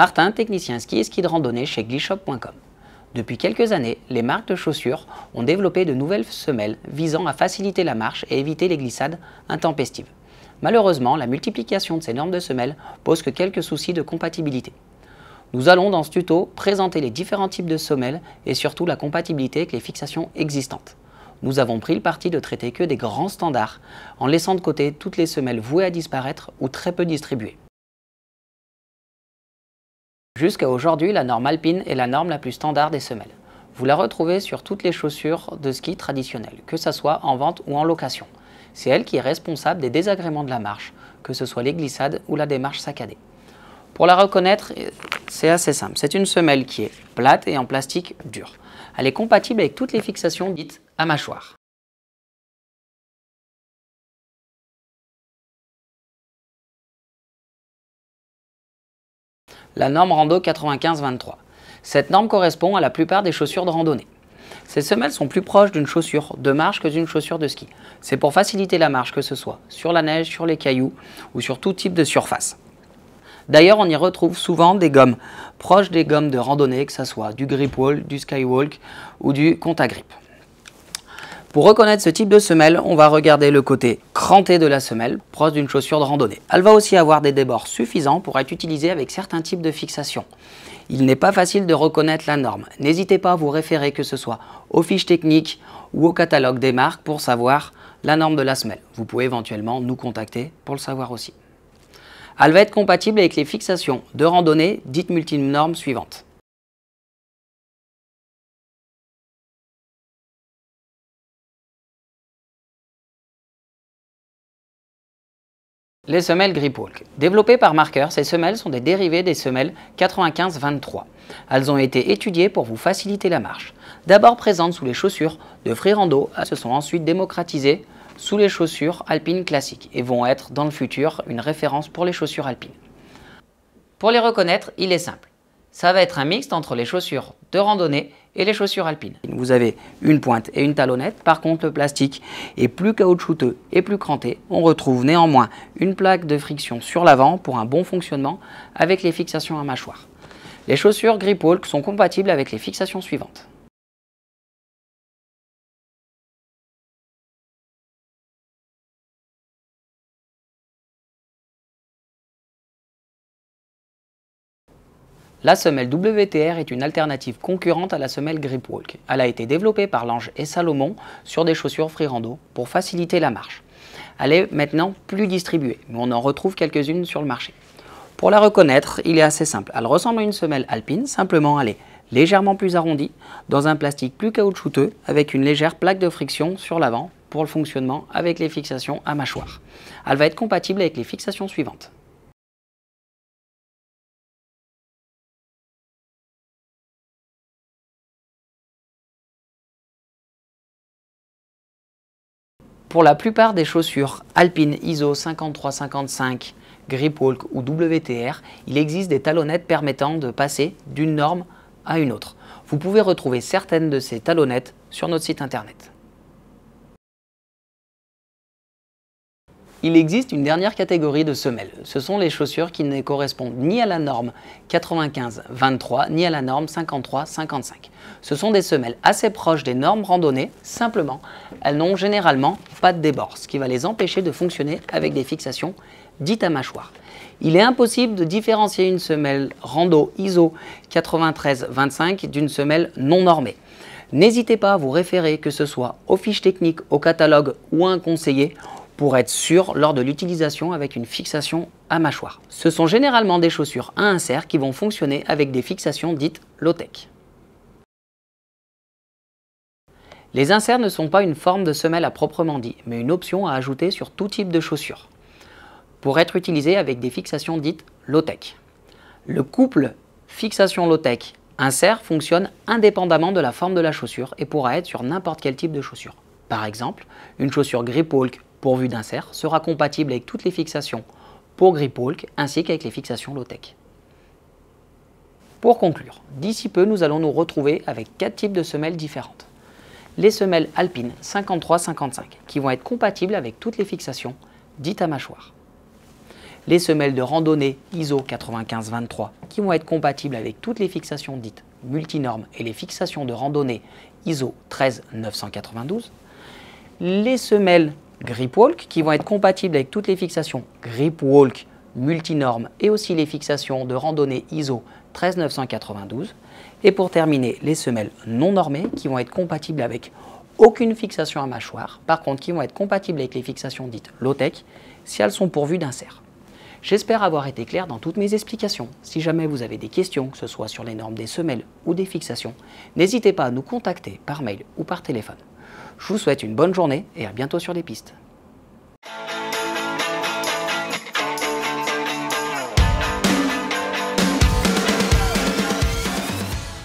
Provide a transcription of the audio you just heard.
Martin, technicien ski et ski de randonnée chez glishop.com. Depuis quelques années, les marques de chaussures ont développé de nouvelles semelles visant à faciliter la marche et éviter les glissades intempestives. Malheureusement, la multiplication de ces normes de semelles pose que quelques soucis de compatibilité. Nous allons dans ce tuto présenter les différents types de semelles et surtout la compatibilité avec les fixations existantes. Nous avons pris le parti de traiter que des grands standards en laissant de côté toutes les semelles vouées à disparaître ou très peu distribuées. Jusqu'à aujourd'hui, la norme alpine est la norme la plus standard des semelles. Vous la retrouvez sur toutes les chaussures de ski traditionnelles, que ce soit en vente ou en location. C'est elle qui est responsable des désagréments de la marche, que ce soit les glissades ou la démarche saccadée. Pour la reconnaître, c'est assez simple. C'est une semelle qui est plate et en plastique dur. Elle est compatible avec toutes les fixations dites à mâchoire. la norme rando 95-23. Cette norme correspond à la plupart des chaussures de randonnée. Ces semelles sont plus proches d'une chaussure de marche que d'une chaussure de ski. C'est pour faciliter la marche que ce soit sur la neige, sur les cailloux ou sur tout type de surface. D'ailleurs, on y retrouve souvent des gommes proches des gommes de randonnée, que ce soit du grip wall, du skywalk ou du compte à grip. Pour reconnaître ce type de semelle, on va regarder le côté cranté de la semelle, proche d'une chaussure de randonnée. Elle va aussi avoir des débords suffisants pour être utilisée avec certains types de fixations. Il n'est pas facile de reconnaître la norme. N'hésitez pas à vous référer que ce soit aux fiches techniques ou au catalogue des marques pour savoir la norme de la semelle. Vous pouvez éventuellement nous contacter pour le savoir aussi. Elle va être compatible avec les fixations de randonnée dites multi-normes suivantes. Les semelles Gripwalk. Développées par Marker, ces semelles sont des dérivés des semelles 95-23. Elles ont été étudiées pour vous faciliter la marche. D'abord présentes sous les chaussures de Rando, elles se sont ensuite démocratisées sous les chaussures alpines classiques et vont être dans le futur une référence pour les chaussures alpines. Pour les reconnaître, il est simple ça va être un mixte entre les chaussures de randonnée et les chaussures alpines. Vous avez une pointe et une talonnette, par contre le plastique est plus caoutchouteux et plus cranté. On retrouve néanmoins une plaque de friction sur l'avant pour un bon fonctionnement avec les fixations à mâchoire. Les chaussures Grip sont compatibles avec les fixations suivantes. La semelle WTR est une alternative concurrente à la semelle Gripwalk. Elle a été développée par Lange et Salomon sur des chaussures Rando pour faciliter la marche. Elle est maintenant plus distribuée, mais on en retrouve quelques-unes sur le marché. Pour la reconnaître, il est assez simple. Elle ressemble à une semelle alpine, simplement elle est légèrement plus arrondie, dans un plastique plus caoutchouteux, avec une légère plaque de friction sur l'avant pour le fonctionnement avec les fixations à mâchoire. Elle va être compatible avec les fixations suivantes. Pour la plupart des chaussures Alpine ISO 5355, Gripwalk ou WTR, il existe des talonnettes permettant de passer d'une norme à une autre. Vous pouvez retrouver certaines de ces talonnettes sur notre site internet. Il existe une dernière catégorie de semelles. Ce sont les chaussures qui ne correspondent ni à la norme 95-23 ni à la norme 53-55. Ce sont des semelles assez proches des normes randonnées, simplement elles n'ont généralement pas de débord, ce qui va les empêcher de fonctionner avec des fixations dites à mâchoire. Il est impossible de différencier une semelle rando ISO 93-25 d'une semelle non normée. N'hésitez pas à vous référer que ce soit aux fiches techniques, au catalogue ou à un conseiller pour être sûr lors de l'utilisation avec une fixation à mâchoire. Ce sont généralement des chaussures à insert qui vont fonctionner avec des fixations dites low-tech. Les inserts ne sont pas une forme de semelle à proprement dit, mais une option à ajouter sur tout type de chaussures, pour être utilisée avec des fixations dites low-tech. Le couple fixation low-tech insert fonctionne indépendamment de la forme de la chaussure et pourra être sur n'importe quel type de chaussure. Par exemple, une chaussure grip walk Pourvu d'insert sera compatible avec toutes les fixations pour Gripwalk ainsi qu'avec les fixations low-tech. Pour conclure, d'ici peu nous allons nous retrouver avec quatre types de semelles différentes. Les semelles alpine 53-55 qui vont être compatibles avec toutes les fixations dites à mâchoire. Les semelles de randonnée ISO 95-23 qui vont être compatibles avec toutes les fixations dites multinormes et les fixations de randonnée ISO 13-992, Les semelles grip walk qui vont être compatibles avec toutes les fixations grip walk multinormes et aussi les fixations de randonnée ISO 13992. Et pour terminer, les semelles non normées qui vont être compatibles avec aucune fixation à mâchoire, par contre qui vont être compatibles avec les fixations dites low-tech si elles sont pourvues d'insert. J'espère avoir été clair dans toutes mes explications. Si jamais vous avez des questions, que ce soit sur les normes des semelles ou des fixations, n'hésitez pas à nous contacter par mail ou par téléphone. Je vous souhaite une bonne journée et à bientôt sur les pistes.